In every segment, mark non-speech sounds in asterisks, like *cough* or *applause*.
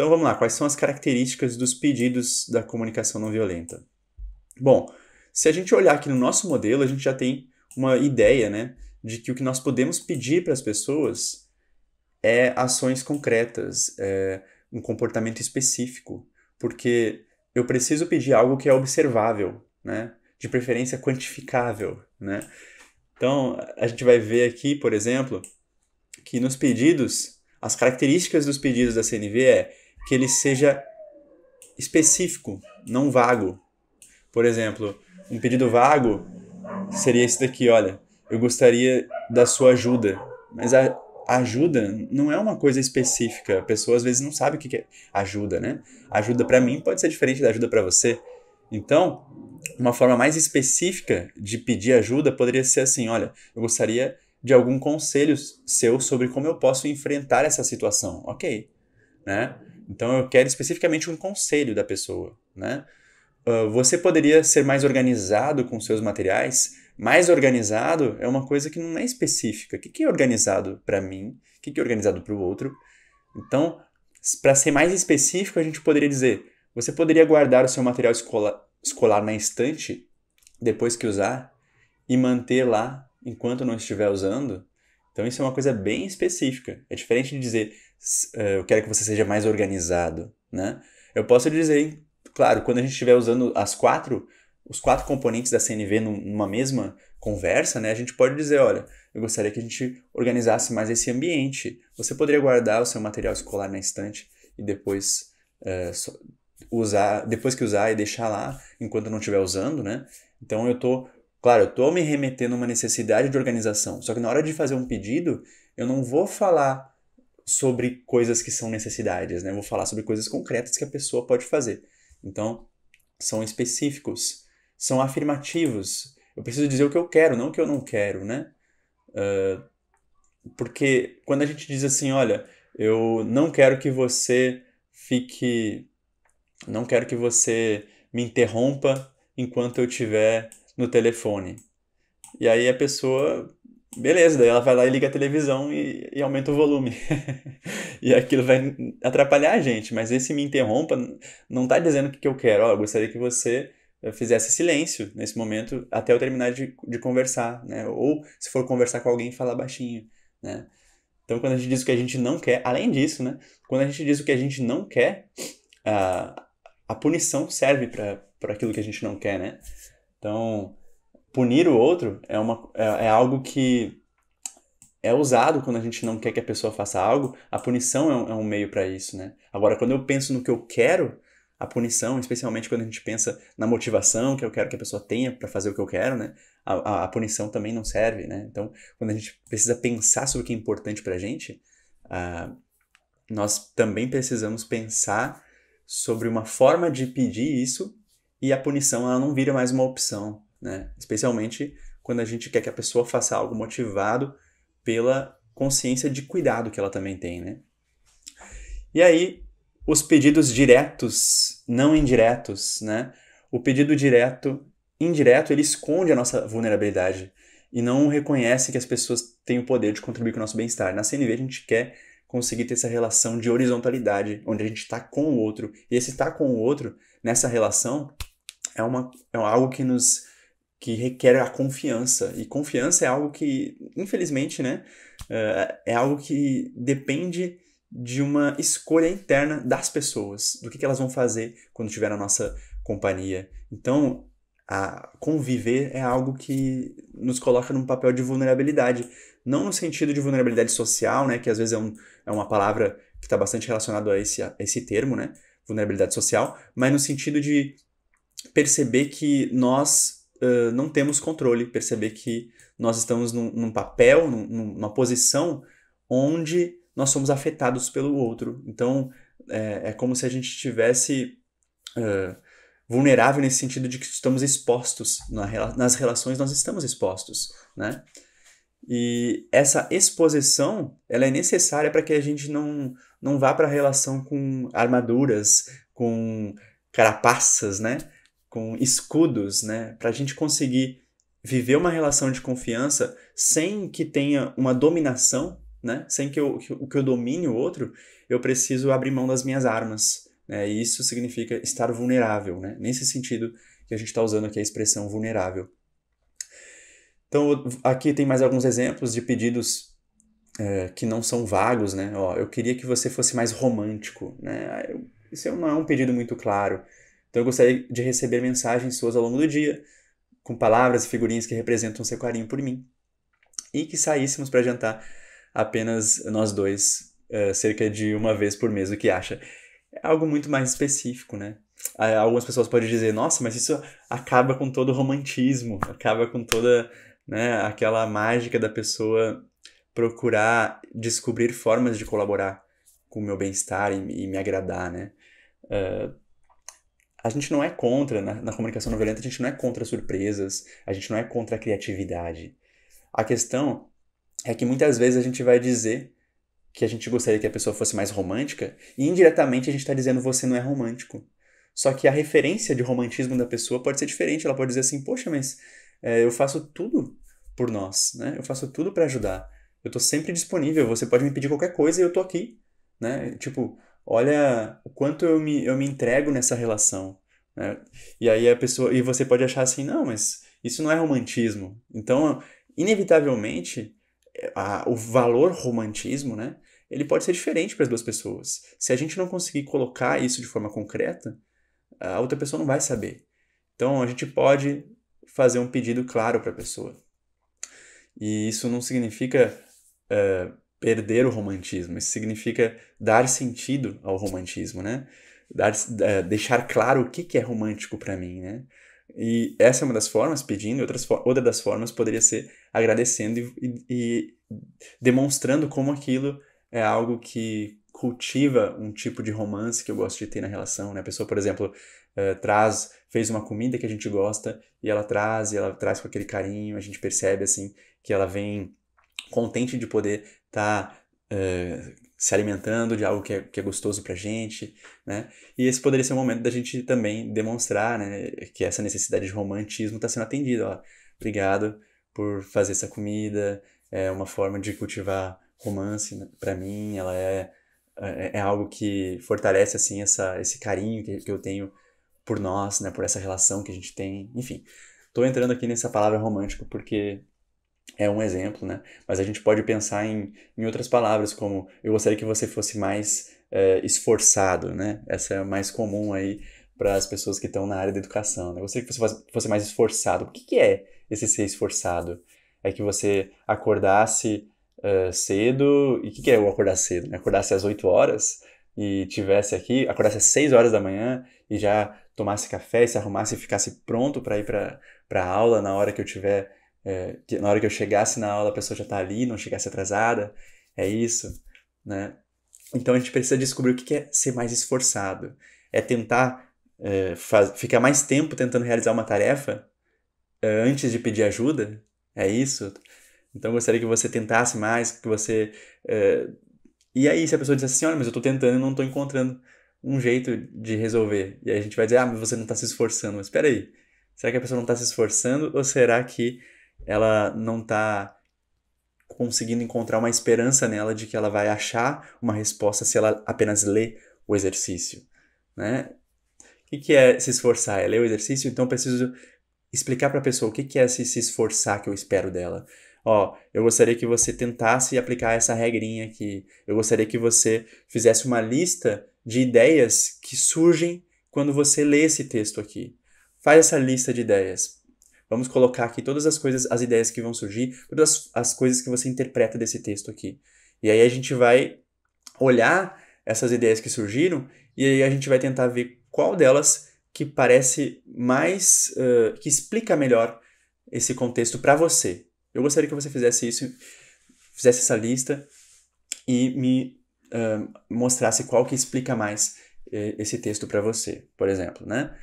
Então vamos lá, quais são as características dos pedidos da comunicação não violenta? Bom, se a gente olhar aqui no nosso modelo, a gente já tem uma ideia né, de que o que nós podemos pedir para as pessoas é ações concretas, é um comportamento específico, porque eu preciso pedir algo que é observável, né? de preferência quantificável. Né? Então, a gente vai ver aqui, por exemplo, que nos pedidos, as características dos pedidos da CNV é que ele seja específico, não vago. Por exemplo, um pedido vago seria esse daqui, olha, eu gostaria da sua ajuda. Mas a ajuda não é uma coisa específica. A pessoa às vezes não sabe o que é ajuda, né? Ajuda para mim pode ser diferente da ajuda para você. Então, uma forma mais específica de pedir ajuda poderia ser assim, olha, eu gostaria de algum conselho seu sobre como eu posso enfrentar essa situação. OK, né? Então eu quero especificamente um conselho da pessoa, né? Uh, você poderia ser mais organizado com seus materiais. Mais organizado é uma coisa que não é específica. O que, é organizado para mim? O que, que é organizado para o outro? Então, para ser mais específico, a gente poderia dizer: você poderia guardar o seu material escola escolar na estante depois que usar e manter lá enquanto não estiver usando? Então isso é uma coisa bem específica. É diferente de dizer eh, eu quero que você seja mais organizado, né? Eu posso dizer, claro, quando a gente estiver usando as quatro, os quatro componentes da CNV numa mesma conversa, né? A gente pode dizer, olha, eu gostaria que a gente organizasse mais esse ambiente. Você poderia guardar o seu material escolar na estante e depois eh, usar, depois que usar e deixar lá enquanto não estiver usando, né? Então eu estou Claro, eu estou me remetendo a uma necessidade de organização, só que na hora de fazer um pedido, eu não vou falar sobre coisas que são necessidades, né? Eu vou falar sobre coisas concretas que a pessoa pode fazer. Então, são específicos, são afirmativos. Eu preciso dizer o que eu quero, não o que eu não quero, né? Uh, porque quando a gente diz assim, olha, eu não quero que você fique. Não quero que você me interrompa enquanto eu estiver no telefone. E aí a pessoa, beleza, daí ela vai lá e liga a televisão e, e aumenta o volume. *laughs* e aquilo vai atrapalhar a gente, mas esse me interrompa não está dizendo o que, que eu quero. Oh, eu gostaria que você eh, fizesse silêncio nesse momento até eu terminar de, de conversar, né? Ou se for conversar com alguém, falar baixinho, né? Então, quando a gente diz o que a gente não quer, além disso, né? Quando a gente diz o que a gente não quer, a, a punição serve para aquilo que a gente não quer, né? Então, punir o outro é, uma, é, é algo que é usado quando a gente não quer que a pessoa faça algo. A punição é um, é um meio para isso, né? Agora, quando eu penso no que eu quero, a punição, especialmente quando a gente pensa na motivação que eu quero que a pessoa tenha para fazer o que eu quero, né? A, a, a, punição também não serve, né? Então, quando a gente precisa pensar sobre o que é importante para a gente, uh, nós também precisamos pensar sobre uma forma de pedir isso e a punição ela não vira mais uma opção, né? Especialmente quando a gente quer que a pessoa faça algo motivado pela consciência de cuidado que ela também tem, né? E aí, os pedidos diretos, não indiretos, né? O pedido direto, indireto, ele esconde a nossa vulnerabilidade e não reconhece que as pessoas têm o poder de contribuir com o nosso bem-estar. Na CNV, a gente quer conseguir ter essa relação de horizontalidade, onde a gente está com o outro. E esse estar tá com o outro, nessa relação, é, uma, é algo que nos que requer a confiança. E confiança é algo que, infelizmente, né, eh, é algo que depende de uma escolha interna das pessoas, do que, elas vão fazer quando estiver na nossa companhia. Então, a conviver é algo que nos coloca num papel de vulnerabilidade. Não no sentido de vulnerabilidade social, né, que às vezes é, um, é uma palavra que está bastante relacionada a esse, a esse termo, né, vulnerabilidade social, mas no sentido de perceber que nós uh, não temos controle, perceber que nós estamos num, num papel, num, numa posição onde nós somos afetados pelo outro. Então, é, é como se a gente estivesse uh, vulnerável nesse sentido de que estamos expostos, na, nas relações nós estamos expostos, né? E essa exposição, ela é necessária para que a gente não, não vá para a relação com armaduras, com carapaças, né? com escudos, né? Para a gente conseguir viver uma relação de confiança sem que tenha uma dominação, né? Sem que eu, que eu, domine o outro, eu preciso abrir mão das minhas armas. Né? E isso significa estar vulnerável, né? Nesse sentido que a gente está usando aqui a expressão vulnerável. Então, aqui tem mais alguns exemplos de pedidos é, que não são vagos, né? Ó, eu queria que você fosse mais romântico, né? Isso não é um pedido muito claro. Então eu gostaria de receber mensagens suas ao longo do dia, com palavras e figurinhas que representam seu carinho por mim. E que saíssemos para jantar apenas nós dois, uh, cerca de uma vez por mês, o que acha? É algo muito mais específico, né? Algumas pessoas podem dizer, nossa, mas isso acaba com todo o romantismo, acaba com toda né, aquela mágica da pessoa procurar descobrir formas de colaborar com o meu bem-estar e, e, me agradar, né? Uh, a gente não é contra, na, na comunicação não violenta, a gente não é contra surpresas, a gente não é contra a criatividade. A questão é que muitas vezes a gente vai dizer que a gente gostaria que a pessoa fosse mais romântica, e indiretamente a gente está dizendo você não é romântico. Só que a referência de romantismo da pessoa pode ser diferente. Ela pode dizer assim: Poxa, mas é, eu faço tudo por nós, né? Eu faço tudo para ajudar. Eu tô sempre disponível. Você pode me pedir qualquer coisa e eu tô aqui, né? Tipo, olha o quanto eu me, eu me entrego nessa relação. Né? E aí a pessoa. E você pode achar assim, não, mas isso não é romantismo. Então, inevitavelmente, a, o valor romantismo, né? Ele pode ser diferente para as duas pessoas. Se a gente não conseguir colocar isso de forma concreta, a outra pessoa não vai saber. Então, a gente pode fazer um pedido claro para a pessoa. E isso não significa uh, perder o romantismo. Isso significa dar sentido ao romantismo, né? Dar, é, deixar claro o que, é romântico para mim, né? E essa é uma das formas, pedindo, outras, outra das formas poderia ser agradecendo e, e, demonstrando como aquilo é algo que cultiva um tipo de romance que eu gosto de ter na relação, né? A pessoa, por exemplo, é, traz, fez uma comida que a gente gosta e ela traz, e ela traz com aquele carinho, a gente percebe, assim, que ela vem contente de poder tá uh, se alimentando de algo que é, que é gostoso pra gente, né? E esse poderia ser o momento da gente também demonstrar, né, que essa necessidade de romantismo está sendo atendida, ó. Obrigado por fazer essa comida, é uma forma de cultivar romance né, para mim, ela é, é é algo que fortalece assim essa esse carinho que, que eu tenho por nós, né, por essa relação que a gente tem, enfim. Tô entrando aqui nessa palavra romântico porque é um exemplo, né? Mas a gente pode pensar em, em outras palavras, como eu gostaria que você fosse mais é, esforçado, né? Essa é mais comum aí para as pessoas que estão na área da educação. Né? Eu gostaria que você fosse mais esforçado. O que, que é esse ser esforçado? É que você acordasse uh, cedo. E o que, que é o acordar cedo? Né? Acordasse às 8 horas e tivesse aqui, acordasse às 6 horas da manhã e já tomasse café, se arrumasse e ficasse pronto para ir para a aula na hora que eu tiver é, que na hora que eu chegasse na aula a pessoa já está ali, não chegasse atrasada, é isso, né? Então a gente precisa descobrir o que é ser mais esforçado. É tentar é, faz, ficar mais tempo tentando realizar uma tarefa é, antes de pedir ajuda, é isso? Então eu gostaria que você tentasse mais, que você... É, e aí se a pessoa disser assim, olha, mas eu estou tentando e não estou encontrando um jeito de resolver. E aí a gente vai dizer, ah, mas você não está se esforçando. Mas espera aí, será que a pessoa não está se esforçando ou será que ela não está conseguindo encontrar uma esperança nela de que ela vai achar uma resposta se ela apenas lê o exercício, né? O que, que é se esforçar? É ler o exercício? Então eu preciso explicar para a pessoa o que, que é se, se esforçar que eu espero dela. Ó, eu gostaria que você tentasse aplicar essa regrinha aqui. Eu gostaria que você fizesse uma lista de ideias que surgem quando você lê esse texto aqui. Faz essa lista de ideias Vamos colocar aqui todas as coisas, as ideias que vão surgir, todas as coisas que você interpreta desse texto aqui. E aí a gente vai olhar essas ideias que surgiram e aí a gente vai tentar ver qual delas que parece mais, uh, que explica melhor esse contexto para você. Eu gostaria que você fizesse isso, fizesse essa lista e me uh, mostrasse qual que explica mais esse texto para você, por exemplo, né?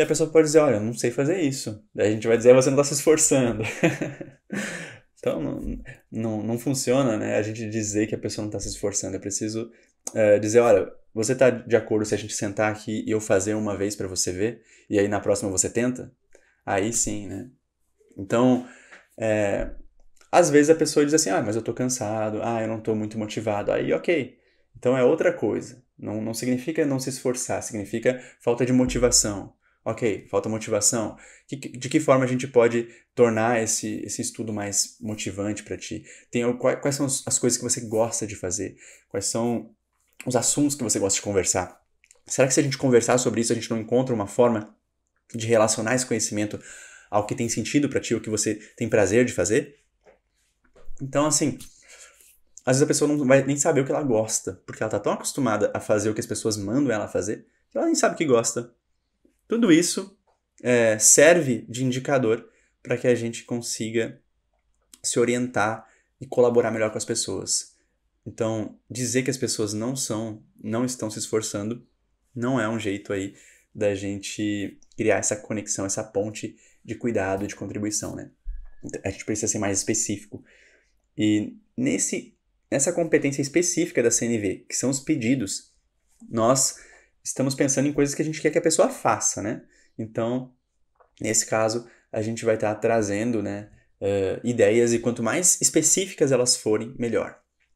E a pessoa pode dizer, olha, eu não sei fazer isso. Daí a gente vai dizer, você não está se esforçando. *laughs* então, não, não, não, funciona, né? A gente dizer que a pessoa não está se esforçando. É preciso eh, dizer, olha, você está de acordo se a gente sentar aqui e eu fazer uma vez para você ver? E aí na próxima você tenta? Aí sim, né? Então, é, às vezes a pessoa diz assim, ah, mas eu estou cansado, ah, eu não estou muito motivado. Aí, ok. Então é outra coisa. Não, não significa não se esforçar, significa falta de motivação. Ok, falta motivação. de que forma a gente pode tornar esse, esse estudo mais motivante para ti? Tem, quais são as coisas que você gosta de fazer? Quais são os assuntos que você gosta de conversar? Será que se a gente conversar sobre isso, a gente não encontra uma forma de relacionar esse conhecimento ao que tem sentido para ti, o que você tem prazer de fazer? Então, assim, às vezes a pessoa não vai nem saber o que ela gosta, porque ela tá tão acostumada a fazer o que as pessoas mandam ela fazer, que ela nem sabe o que gosta. Tudo isso é, serve de indicador para que a gente consiga se orientar e colaborar melhor com as pessoas. Então, dizer que as pessoas não são, não estão se esforçando, não é um jeito aí da gente criar essa conexão, essa ponte de cuidado, de contribuição, né? A gente precisa ser mais específico. E nesse, nessa competência específica da CNV, que são os pedidos, nós estamos pensando em coisas que a gente quer que a pessoa faça, né? Então, nesse caso, a gente vai estar tá trazendo, né, uh, ideias e quanto mais específicas elas forem, melhor.